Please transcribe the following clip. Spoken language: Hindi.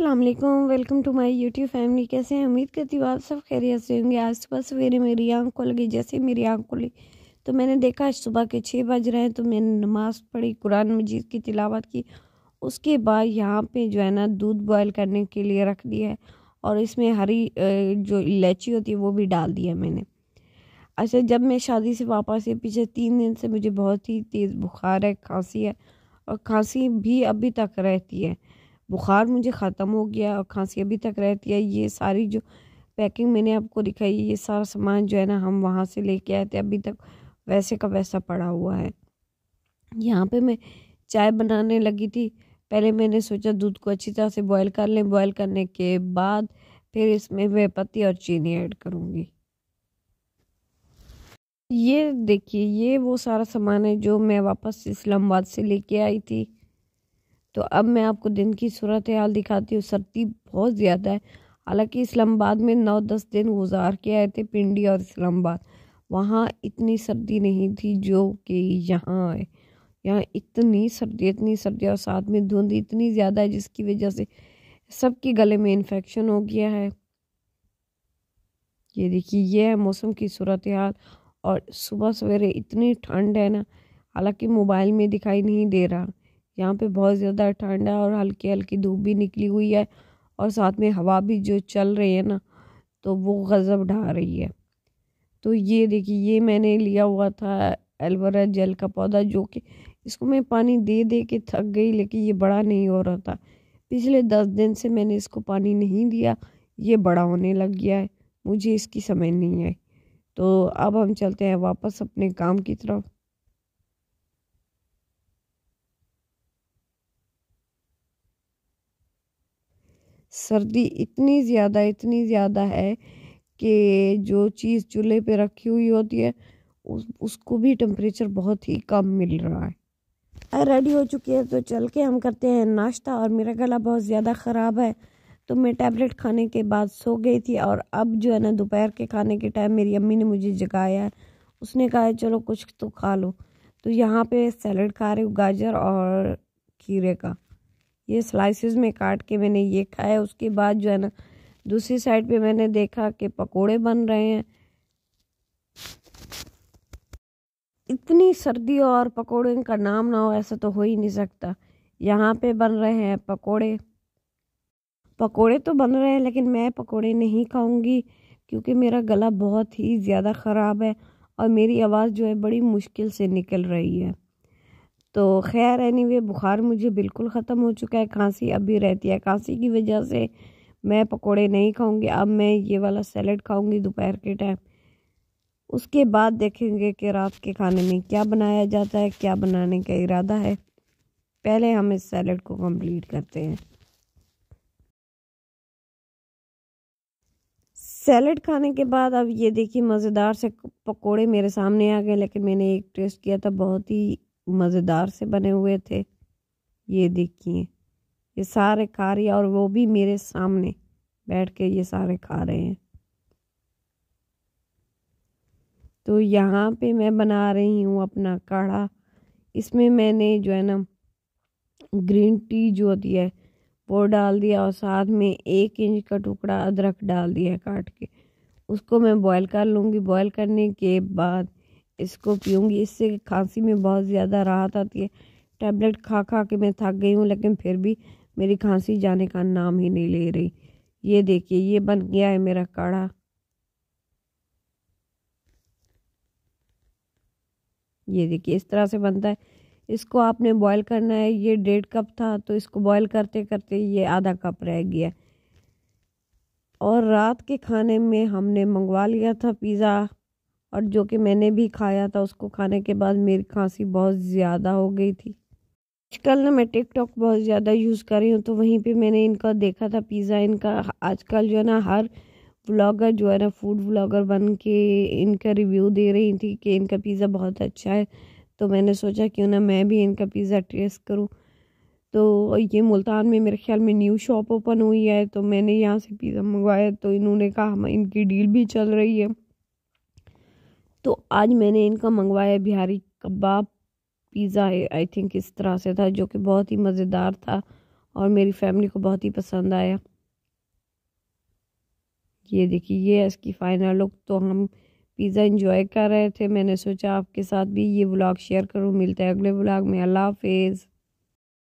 Aslam welcome to my YouTube family कैसे हैं उम्मीद करती हूँ आप सब खैरियत से होंगे आज सुबह सवेरे मेरी आँख को लगी जैसे मेरी आँख खुली तो मैंने देखा आज सुबह के छः बज रहे हैं तो मैंने नमाज़ पढ़ी कुरान मजीद की तिलावत की उसके बाद यहाँ पे जो है ना दूध बॉयल करने के लिए रख दिया है और इसमें हरी जो इलायची होती है वो भी डाल दिया मैंने अच्छा जब मैं शादी से वापस आई पीछे तीन दिन से मुझे बहुत ही तेज़ बुखार है खांसी है और खांसी भी अभी तक रहती है बुखार मुझे ख़त्म हो गया और खांसी अभी तक रहती है ये सारी जो पैकिंग मैंने आपको दिखाई ये सारा सामान जो है ना हम वहाँ से लेके आए थे अभी तक वैसे का वैसा पड़ा हुआ है यहाँ पे मैं चाय बनाने लगी थी पहले मैंने सोचा दूध को अच्छी तरह से बॉईल कर लें बॉईल करने के बाद फिर इसमें मैं पत्ती और चीनी ऐड करूँगी ये देखिए ये वो सारा सामान है जो मैं वापस इस्लामाबाद से लेके आई थी तो अब मैं आपको दिन की सूरत हाल दिखाती हूँ सर्दी बहुत ज़्यादा है हालांकि इस्लामाबाद में नौ दस दिन गुजार के आए थे पिंडी और इस्लामाबाद वहाँ इतनी सर्दी नहीं थी जो कि यहाँ आए यहाँ इतनी सर्दी इतनी सर्दी और साथ में धुंध इतनी ज़्यादा है जिसकी वजह से सबके गले में इन्फेक्शन हो गया है ये देखिए ये है मौसम की सूरत हाल और सुबह सवेरे इतनी ठंड है ना हालांकि मोबाइल में दिखाई नहीं दे रहा यहाँ पे बहुत ज़्यादा ठंड है और हल्की हल्की धूप भी निकली हुई है और साथ में हवा भी जो चल रही है ना तो वो गज़ब ढा रही है तो ये देखिए ये मैंने लिया हुआ था एलवेरा जेल का पौधा जो कि इसको मैं पानी दे दे के थक गई लेकिन ये बड़ा नहीं हो रहा था पिछले दस दिन से मैंने इसको पानी नहीं दिया ये बड़ा होने लग गया है मुझे इसकी समझ नहीं आई तो अब हम चलते हैं वापस अपने काम की तरफ सर्दी इतनी ज़्यादा इतनी ज़्यादा है कि जो चीज़ चूल्हे पे रखी हुई होती है उस उसको भी टेम्परेचर बहुत ही कम मिल रहा है रेडी हो चुकी है तो चल के हम करते हैं नाश्ता और मेरा गला बहुत ज़्यादा ख़राब है तो मैं टैबलेट खाने के बाद सो गई थी और अब जो है ना दोपहर के खाने के टाइम मेरी अम्मी ने मुझे जगाया है उसने कहा है चलो कुछ तो खा लो तो यहाँ पे सैलड खा रही हूँ गाजर और खीरे का ये स्लाइसिस में काट के मैंने ये खाया उसके बाद जो है ना दूसरी साइड पे मैंने देखा कि पकोड़े बन रहे हैं इतनी सर्दी और पकोड़े का नाम ना हो ऐसा तो हो ही नहीं सकता यहाँ पे बन रहे हैं पकोड़े पकोड़े तो बन रहे हैं लेकिन मैं पकोड़े नहीं खाऊंगी क्योंकि मेरा गला बहुत ही ज़्यादा ख़राब है और मेरी आवाज़ जो है बड़ी मुश्किल से निकल रही है तो खैर एनी वे बुखार मुझे बिल्कुल ख़त्म हो चुका है खांसी अभी रहती है खांसी की वजह से मैं पकोड़े नहीं खाऊंगी अब मैं ये वाला सैलड खाऊंगी दोपहर के टाइम उसके बाद देखेंगे कि रात के खाने में क्या बनाया जाता है क्या बनाने का इरादा है पहले हम इस सैलड को कंप्लीट करते हैं सैलड खाने के बाद अब ये देखिए मज़ेदार से पकोड़े मेरे सामने आ गए लेकिन मैंने एक टेस्ट किया था बहुत ही मज़ेदार से बने हुए थे ये देखिए ये सारे खा रही है और वो भी मेरे सामने बैठ के ये सारे खा रहे हैं तो यहाँ पे मैं बना रही हूँ अपना काढ़ा इसमें मैंने जो है ना ग्रीन टी जो होती है वो डाल दिया और साथ में एक इंच का टुकड़ा अदरक डाल दिया काट के उसको मैं बॉईल कर लूँगी बॉईल करने के बाद इसको पीऊँगी इससे खांसी में बहुत ज़्यादा राहत आती है टैबलेट खा खा के मैं थक गई हूँ लेकिन फिर भी मेरी खांसी जाने का नाम ही नहीं ले रही ये देखिए ये बन गया है मेरा काढ़ा ये देखिए इस तरह से बनता है इसको आपने बॉईल करना है ये डेढ़ कप था तो इसको बॉईल करते करते ये आधा कप रह गया और रात के खाने में हमने मंगवा लिया था पिज़्ज़ा और जो कि मैंने भी खाया था उसको खाने के बाद मेरी खांसी बहुत ज़्यादा हो गई थी आजकल ना मैं टिकटॉक बहुत ज़्यादा यूज़ कर रही हूँ तो वहीं पे मैंने इनका देखा था पिज़्ज़ा इनका आजकल जो है ना हर व्लॉगर जो है ना फूड व्लॉगर बन के इनका रिव्यू दे रही थी कि इनका पिज़्ज़ा बहुत अच्छा है तो मैंने सोचा क्यों ना मैं भी इनका पिज़्ज़ा टेस्ट करूँ तो ये मुल्तान में मेरे ख्याल में न्यू शॉप ओपन हुई है तो मैंने यहाँ से पिज़्ज़ा मंगवाया तो इन्होंने कहा इनकी डील भी चल रही है तो आज मैंने इनका मंगवाया बिहारी कबाब पिज़्ज़ा आई थिंक इस तरह से था जो कि बहुत ही मज़ेदार था और मेरी फैमिली को बहुत ही पसंद आया ये देखिए ये है इसकी फ़ाइनल लुक तो हम पिज़्ज़ा इंजॉय कर रहे थे मैंने सोचा आपके साथ भी ये ब्लॉग शेयर करूँ मिलता है अगले ब्लॉग में अल्लाह हाफिज़